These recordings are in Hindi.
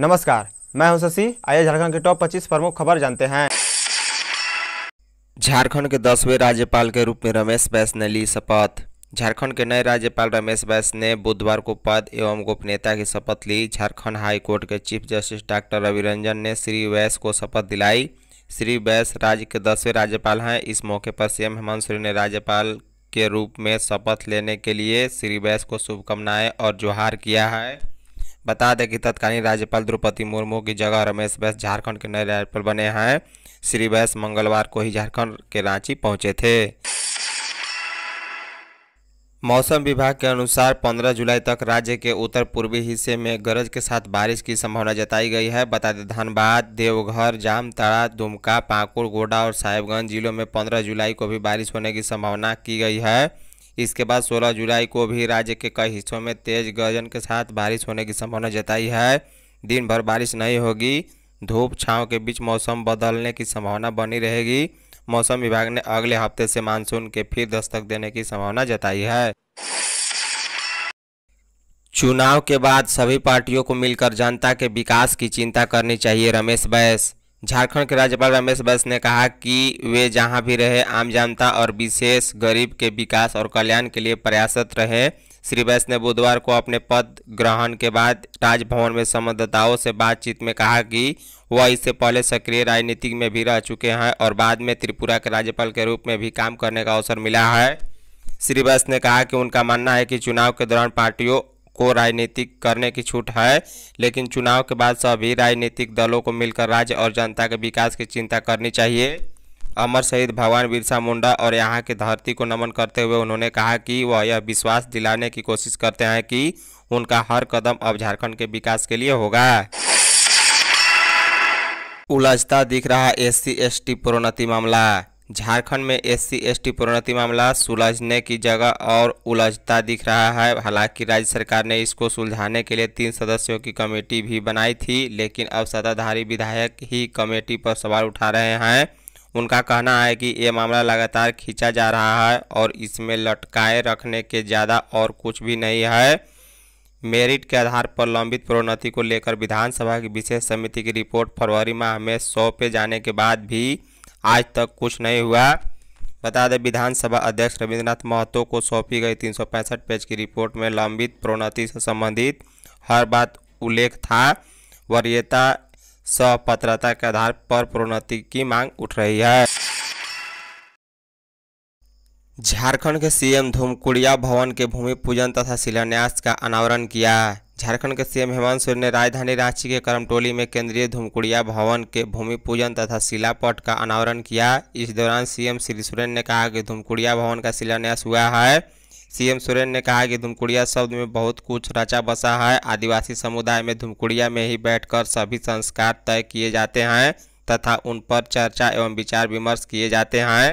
नमस्कार मैं हूं शशि आइए झारखंड के टॉप 25 प्रमुख खबर जानते हैं झारखंड के दसवें राज्यपाल के रूप में रमेश बैस ने ली शपथ झारखंड के नए राज्यपाल रमेश बैस ने बुधवार को पद एवं गोपनीयता की शपथ ली झारखंड हाई कोर्ट के chief justice doctor Ravi Ranjan ने श्री वैस को शपथ दिलाई श्री वैस राज्य के दसवें राज्यपाल हैं इस मौके पर सीएम हेमंत सोरेन ने राज्यपाल के रूप में शपथ लेने के लिए श्री बैस को शुभकामनाएं और जोहार किया है बता दें कि तत्कालीन राज्यपाल द्रौपदी मुर्मू की जगह रमेश बैस झारखंड के नए राज्यपाल बने हैं श्री बैस मंगलवार को ही झारखंड के रांची पहुंचे थे मौसम विभाग के अनुसार 15 जुलाई तक राज्य के उत्तर पूर्वी हिस्से में गरज के साथ बारिश की संभावना जताई गई है बता दें धनबाद देवघर जामताड़ा दुमका पाकुड़ गोडा और साहेबगंज जिलों में 15 जुलाई को भी बारिश होने की संभावना की गई है इसके बाद 16 जुलाई को भी राज्य के कई हिस्सों में तेज गर्जन के साथ बारिश होने की संभावना जताई है दिन भर बारिश नहीं होगी धूप छाँव के बीच मौसम बदलने की संभावना बनी रहेगी मौसम विभाग ने अगले हफ्ते से मानसून के फिर दस्तक देने की संभावना जताई है चुनाव के बाद सभी पार्टियों को मिलकर जनता के विकास की चिंता करनी चाहिए रमेश बैस झारखंड के राज्यपाल रमेश बैस ने कहा कि वे जहां भी रहे आम जनता और विशेष गरीब के विकास और कल्याण के लिए प्रयासरत रहे श्री बैस ने बुधवार को अपने पद ग्रहण के बाद राजभवन में संवाददाताओं से बातचीत में कहा कि वह इससे पहले सक्रिय राजनीति में भी रह चुके हैं और बाद में त्रिपुरा के राज्यपाल के रूप में भी काम करने का अवसर मिला है श्रीवास ने कहा कि उनका मानना है कि चुनाव के दौरान पार्टियों को राजनीतिक करने की छूट है लेकिन चुनाव के बाद सभी राजनीतिक दलों को मिलकर राज्य और जनता के विकास की चिंता करनी चाहिए अमर शहीद भगवान बिरसा मुंडा और यहाँ की धरती को नमन करते हुए उन्होंने कहा कि वह यह विश्वास दिलाने की कोशिश करते हैं कि उनका हर कदम अब झारखंड के विकास के लिए होगा उलझता दिख रहा एस सी एस टी प्रोन्नति मामला झारखंड में एस सी एस टी प्रोन्नति मामला सुलझने की जगह और उलझता दिख रहा है हालांकि राज्य सरकार ने इसको सुलझाने के लिए तीन सदस्यों की कमेटी भी बनाई थी लेकिन अब सत्ताधारी विधायक ही कमेटी पर सवाल उठा रहे हैं उनका कहना है कि ये मामला लगातार खींचा जा रहा है और इसमें लटकाए रखने के ज़्यादा और कुछ भी नहीं है मेरिट के आधार पर लंबित प्रोन्नति को लेकर विधानसभा की विशेष समिति की रिपोर्ट फरवरी माह में सौंपे जाने के बाद भी आज तक कुछ नहीं हुआ बता दें विधानसभा अध्यक्ष रविन्द्रनाथ महतो को सौंपी गई तीन पेज की रिपोर्ट में लंबित प्रोन्नति से संबंधित हर बात उल्लेख था वरीयता सपात्रता के आधार पर प्रोन्नति की मांग उठ रही है झारखंड के सीएम धूमकुड़िया भवन के भूमि पूजन तथा शिलान्यास का अनावरण किया झारखंड के सीएम हेमंत सोरेन ने राजधानी रांची के करमटोली में केंद्रीय धूमकुड़िया भवन के भूमि पूजन तथा शिलापट का अनावरण किया इस दौरान सीएम श्री सोरेन ने कहा कि धूमकुड़िया भवन का शिलान्यास हुआ है सीएम सोरेन ने कहा कि धूमकुड़िया शब्द में बहुत कुछ रचा बसा है आदिवासी समुदाय में धूमकुड़िया में ही बैठ सभी संस्कार तय किए जाते हैं तथा उन पर चर्चा एवं विचार विमर्श किए जाते हैं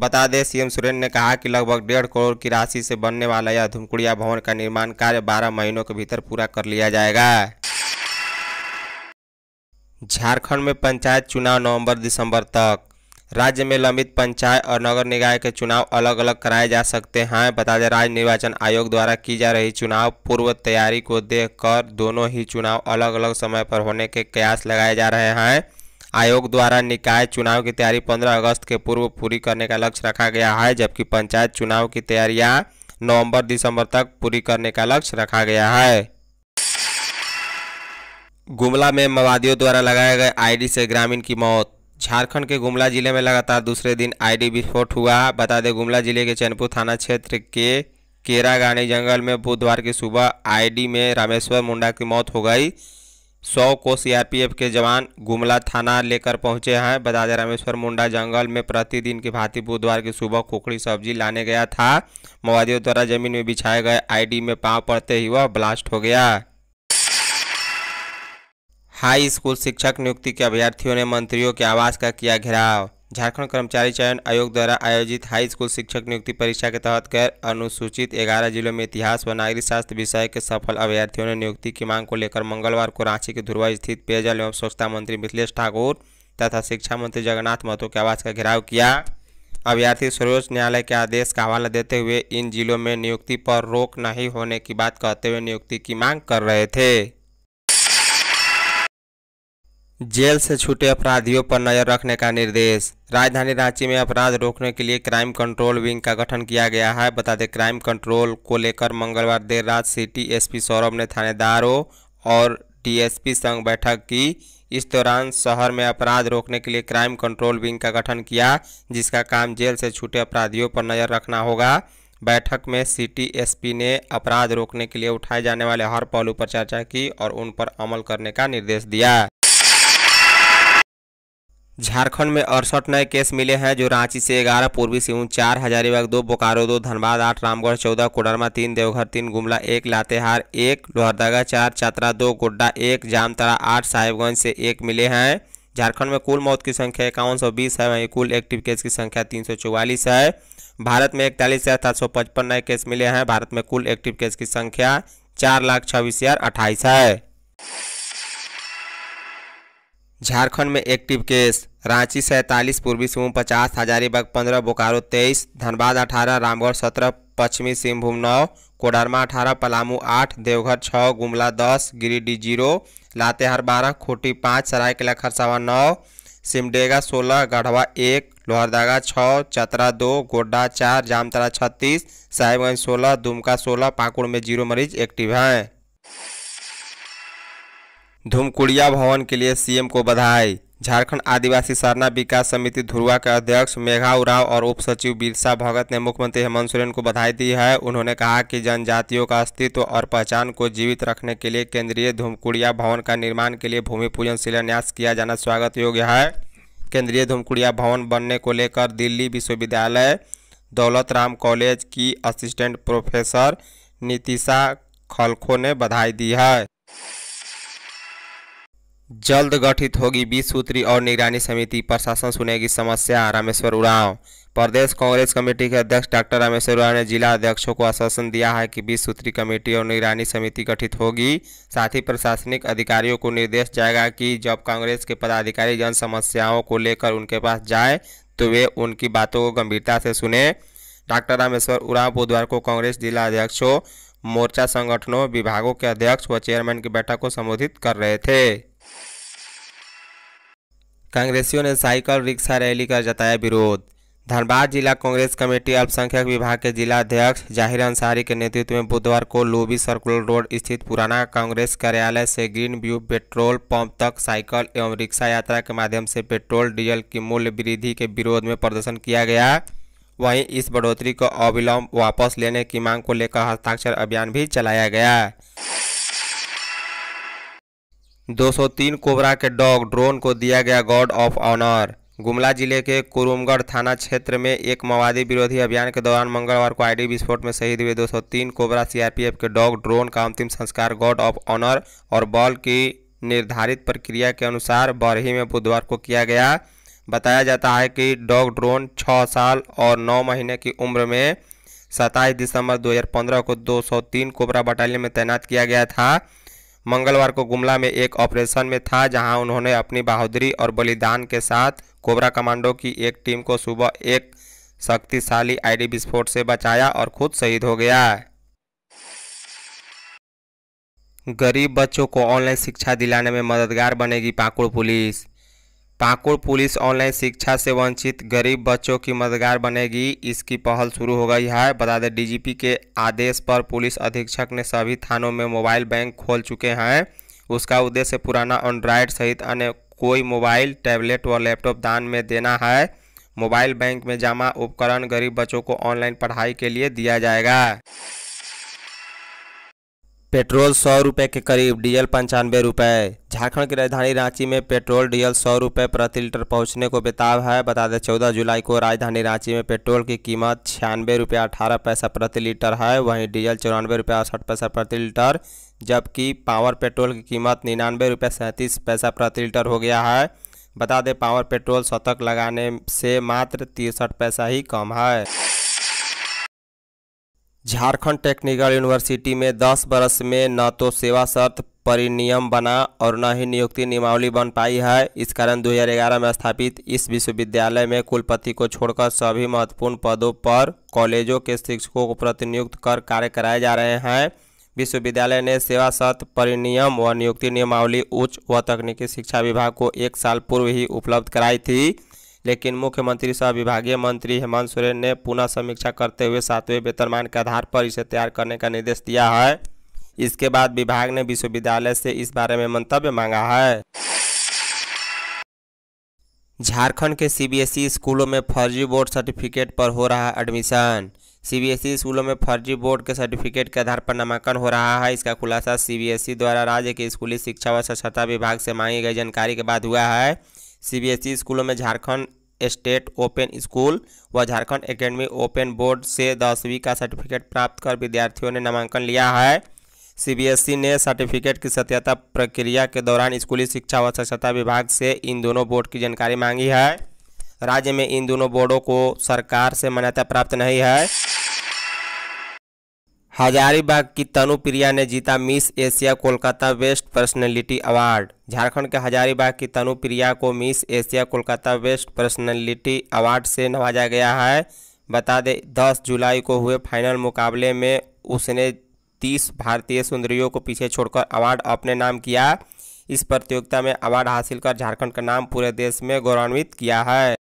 बता दें सीएम सुरेंद्र ने कहा कि लगभग डेढ़ करोड़ की राशि से बनने वाला यह धुमकुड़िया भवन का निर्माण कार्य बारह महीनों के भीतर पूरा कर लिया जाएगा झारखंड में पंचायत चुनाव नवंबर दिसंबर तक राज्य में लंबित पंचायत और नगर निकाय के चुनाव अलग अलग कराए जा सकते हैं बता दें राज्य निर्वाचन आयोग द्वारा की जा रही चुनाव पूर्व तैयारी को देखकर दोनों ही चुनाव अलग अलग समय पर होने के कयास लगाए जा रहे हैं आयोग द्वारा निकाय चुनाव की तैयारी 15 अगस्त के पूर्व पूरी करने का लक्ष्य रखा गया है जबकि पंचायत चुनाव की तैयारियां नवंबर दिसंबर तक पूरी करने का लक्ष्य रखा गया है गुमला में माओवादियों द्वारा लगाए गए आईडी से ग्रामीण की मौत झारखंड के गुमला जिले में लगातार दूसरे दिन आईडी विस्फोट हुआ बता दें गुमला जिले के चैनपुर थाना क्षेत्र के केरागानी जंगल में बुधवार की सुबह आईडी में रामेश्वर मुंडा की मौत हो गई सौ को सीआरपीएफ e के जवान गुमला थाना लेकर पहुंचे हैं बता दें रामेश्वर मुंडा जंगल में प्रतिदिन की भांति बुधवार की सुबह खोखड़ी सब्जी लाने गया था माओवादियों द्वारा जमीन में बिछाए गए आईडी में पांव पड़ते ही वह ब्लास्ट हो गया हाई स्कूल शिक्षक नियुक्ति के अभ्यर्थियों ने मंत्रियों के आवास का किया घेराव झारखंड कर्मचारी चयन आयोग द्वारा आयोजित हाई स्कूल शिक्षक नियुक्ति परीक्षा के तहत गैर अनुसूचित 11 जिलों में इतिहास व नागरिक शास्त्र विषय के सफल अभ्यर्थियों ने नियुक्ति की मांग को लेकर मंगलवार को रांची के धुरवा स्थित पेयजल एवं स्वच्छता मंत्री मिथिलेश ठाकुर तथा शिक्षा मंत्री जगन्नाथ महतो के आवास का घेराव किया अभ्यर्थी सर्वोच्च न्यायालय के आदेश का हवाला देते हुए इन जिलों में नियुक्ति पर रोक नहीं होने की बात कहते हुए नियुक्ति की मांग कर रहे थे जेल से छूटे अपराधियों पर नजर रखने का निर्देश राजधानी रांची में अपराध रोकने के लिए क्राइम कंट्रोल विंग का गठन किया गया है बता दें क्राइम कंट्रोल को लेकर मंगलवार देर रात सिटी एसपी सौरभ ने थानेदारों और डीएसपी संघ बैठक की इस दौरान शहर में अपराध रोकने के लिए क्राइम कंट्रोल विंग का गठन किया जिसका काम जेल से छूटे अपराधियों पर नज़र रखना होगा बैठक में सिटी एसपी ने अपराध रोकने के लिए उठाए जाने वाले हर पहलू पर चर्चा की और उन पर अमल करने का निर्देश दिया झारखंड में अड़सठ नए केस मिले हैं जो रांची से ग्यारह पूर्वी सिंहभूम चार हजारीबाग दो बोकारो दो धनबाद आठ रामगढ़ चौदह कोडरमा तीन देवघर तीन गुमला एक लातेहार एक लोहरदगा चार चतरा दो गोड्डा एक जामतरा आठ साहिबगंज से एक मिले हैं झारखंड में कुल मौत की संख्या इक्यावन सौ बीस है वहीं कुल एक्टिव केस की संख्या तीन सौ चौवालीस है भारत में इकतालीस हज़ार सात सौ पचपन नए केस मिले हैं भारत में कुल एक्टिव केस की संख्या चार लाख छब्बीस हज़ार अट्ठाईस है झारखंड में एक्टिव केस रांची सैंतालीस पूर्वी सिंहभूम पचास हजारीबाग पंद्रह बोकारो तेईस धनबाद अठारह रामगढ़ सत्रह पश्चिमी सिंहभूम नौ कोडरमा अठारह पलामू आठ देवघर छः गुमला दस गिरिडीह जीरो लातेहार बारह खूटी पाँच सरायकला खरसावा नौ सिमडेगा सोलह गढ़वा एक लोहरदागा छः चतरा दो गोड्डा चार जामतरा छत्तीस साहिबगंज सोलह दुमका सोलह पाकुड़ में जीरो मरीज एक्टिव हैं धूमकुड़िया भवन के लिए सीएम को बधाई झारखंड आदिवासी सरना विकास समिति धुरुआ के अध्यक्ष मेघा उराव और उप सचिव बिरसा भगत ने मुख्यमंत्री हेमंत सोरेन को बधाई दी है उन्होंने कहा कि जनजातियों का अस्तित्व और पहचान को जीवित रखने के लिए केंद्रीय धूमकुड़िया भवन का निर्माण के लिए भूमि पूजन शिलान्यास किया जाना स्वागत योग्य है केंद्रीय धूमकुड़िया भवन बनने को लेकर दिल्ली विश्वविद्यालय दौलत राम कॉलेज की असिस्टेंट प्रोफेसर नीतिशा खलखो ने बधाई दी है जल्द गठित होगी बीस सूत्री और निगरानी समिति प्रशासन सुनेगी समस्या रामेश्वर उराव प्रदेश कांग्रेस कमेटी के अध्यक्ष डॉक्टर रामेश्वर उराव ने जिला अध्यक्षों को आश्वासन दिया है कि बीस सूत्री कमेटी और निगरानी समिति गठित होगी साथ ही प्रशासनिक अधिकारियों को निर्देश जाएगा कि जब कांग्रेस के पदाधिकारी जन समस्याओं को लेकर उनके पास जाए तो वे उनकी बातों को गंभीरता से सुने डॉक्टर रामेश्वर उराव बुधवार को कांग्रेस जिला अध्यक्षों मोर्चा संगठनों विभागों के अध्यक्ष व चेयरमैन की बैठक को संबोधित कर रहे थे कांग्रेसियों ने साइकिल रिक्शा रैली का जताया विरोध धनबाद जिला कांग्रेस कमेटी अल्पसंख्यक विभाग के जिला अध्यक्ष जाहिर अंसारी के नेतृत्व में बुधवार को लोबी सर्कुलर रोड स्थित पुराना कांग्रेस कार्यालय से ग्रीन व्यू पेट्रोल पंप तक साइकिल एवं रिक्शा यात्रा के माध्यम से पेट्रोल डीजल की मूल्य वृद्धि के विरोध में प्रदर्शन किया गया वहीं इस बढ़ोतरी को अविलंब वापस लेने की मांग को लेकर हस्ताक्षर अभियान भी चलाया गया 203 कोबरा के डॉग ड्रोन को दिया गया गार्ड ऑफ ऑनर गुमला जिले के कुरुमगढ़ थाना क्षेत्र में एक माओवादी विरोधी अभियान के दौरान मंगलवार को आईडी विस्फोट में शहीद हुए 203 कोबरा सीआरपीएफ के डॉग ड्रोन का अंतिम संस्कार गार्ड ऑफ ऑनर और बॉल की निर्धारित प्रक्रिया के अनुसार बरही में बुधवार को किया गया बताया जाता है कि डॉग ड्रोन छः साल और नौ महीने की उम्र में सत्ताईस दिसंबर 2015 को 203 कोबरा बटालियन में तैनात किया गया था मंगलवार को गुमला में एक ऑपरेशन में था जहां उन्होंने अपनी बहादुरी और बलिदान के साथ कोबरा कमांडो की एक टीम को सुबह एक शक्तिशाली आईडी विस्फोट से बचाया और खुद शहीद हो गया गरीब बच्चों को ऑनलाइन शिक्षा दिलाने में मददगार बनेगी Pakur police Pakur police online शिक्षा से वंचित गरीब बच्चों की मददगार बनेगी इसकी पहल शुरू हो गई है बता दें डीजीपी के आदेश पर पुलिस अधीक्षक ने सभी थानों में मोबाइल बैंक खोल चुके हैं उसका उद्देश्य पुराना एंड्रॉयड सहित अन्य कोई मोबाइल टैबलेट व लैपटॉप दान में देना है मोबाइल बैंक में जमा उपकरण गरीब बच्चों को ऑनलाइन पढ़ाई के लिए दिया जाएगा पेट्रोल सौ रुपये के करीब डीजल पंचानवे रुपये झारखंड की राजधानी रांची में पेट्रोल डीजल सौ रुपये प्रति लीटर पहुंचने को बेताब है बता दें चौदह जुलाई को राजधानी रांची में पेट्रोल की कीमत छियानवे रुपये अठारह पैसा प्रति लीटर है वहीं डीजल चौरानवे रुपये अड़सठ पैसा प्रति लीटर जबकि पावर पेट्रोल की कीमत निन्यानवे रुपये सैंतीस पैसा प्रति लीटर हो गया है बता दें पावर पेट्रोल शतक लगाने से मात्र तिरसठ पैसा ही कम है झारखंड टेक्निकल यूनिवर्सिटी में 10 वर्ष में न तो सेवा शर्त परिनियम बना और न ही नियुक्ति नियमावली बन पाई है इस कारण 2011 में स्थापित इस विश्वविद्यालय में कुलपति को छोड़कर सभी महत्वपूर्ण पदों पर कॉलेजों के शिक्षकों को प्रतिनियुक्त कर कार्य कराए जा रहे हैं विश्वविद्यालय ने सेवा शर्त परिनियम व नियुक्ति नियमावली उच्च व तकनीकी शिक्षा विभाग को एक साल पूर्व ही उपलब्ध कराई थी लेकिन मुख्यमंत्री सह विभागीय मंत्री हेमंत सोरेन ने पुनः समीक्षा करते हुए सातवें वेतनमान के आधार पर इसे तैयार करने का निर्देश दिया है इसके बाद विभाग ने विश्वविद्यालय से इस बारे में मंतव्य मांगा है झारखंड के सीबीएसई स्कूलों में फर्जी बोर्ड सर्टिफिकेट पर हो रहा है एडमिशन सीबीएसई स्कूलों में फर्जी बोर्ड के सर्टिफिकेट के आधार पर नामांकन हो रहा है इसका खुलासा सीबीएसई द्वारा राज्य के स्कूली शिक्षा व साक्षरता विभाग से मांगी गई जानकारी के बाद हुआ है सीबीएसई स्कूलों में झारखंड स्टेट ओपन स्कूल व झारखंड एकेडमी ओपन बोर्ड से दसवीं का सर्टिफिकेट प्राप्त कर विद्यार्थियों ने नामांकन लिया है सीबीएसई ने सर्टिफिकेट की सत्यता प्रक्रिया के दौरान स्कूली शिक्षा व स्वच्छता विभाग से इन दोनों बोर्ड की जानकारी मांगी है राज्य में इन दोनों बोर्डों को सरकार से मान्यता प्राप्त नहीं है हजारीबाग की तनु प्रिया ने जीता miss Asia Kolkata west personality award Jharkhand के हजारीबाग की तनु प्रिया को miss Asia Kolkata west personality award से नवाजा गया है बता दें दस जुलाई को हुए फाइनल मुकाबले में उसने तीस भारतीय सुंदरियों को पीछे छोड़कर अवार्ड अपने नाम किया इस प्रतियोगिता में अवार्ड हासिल कर झारखंड का नाम पूरे देश में गौरवान्वित किया है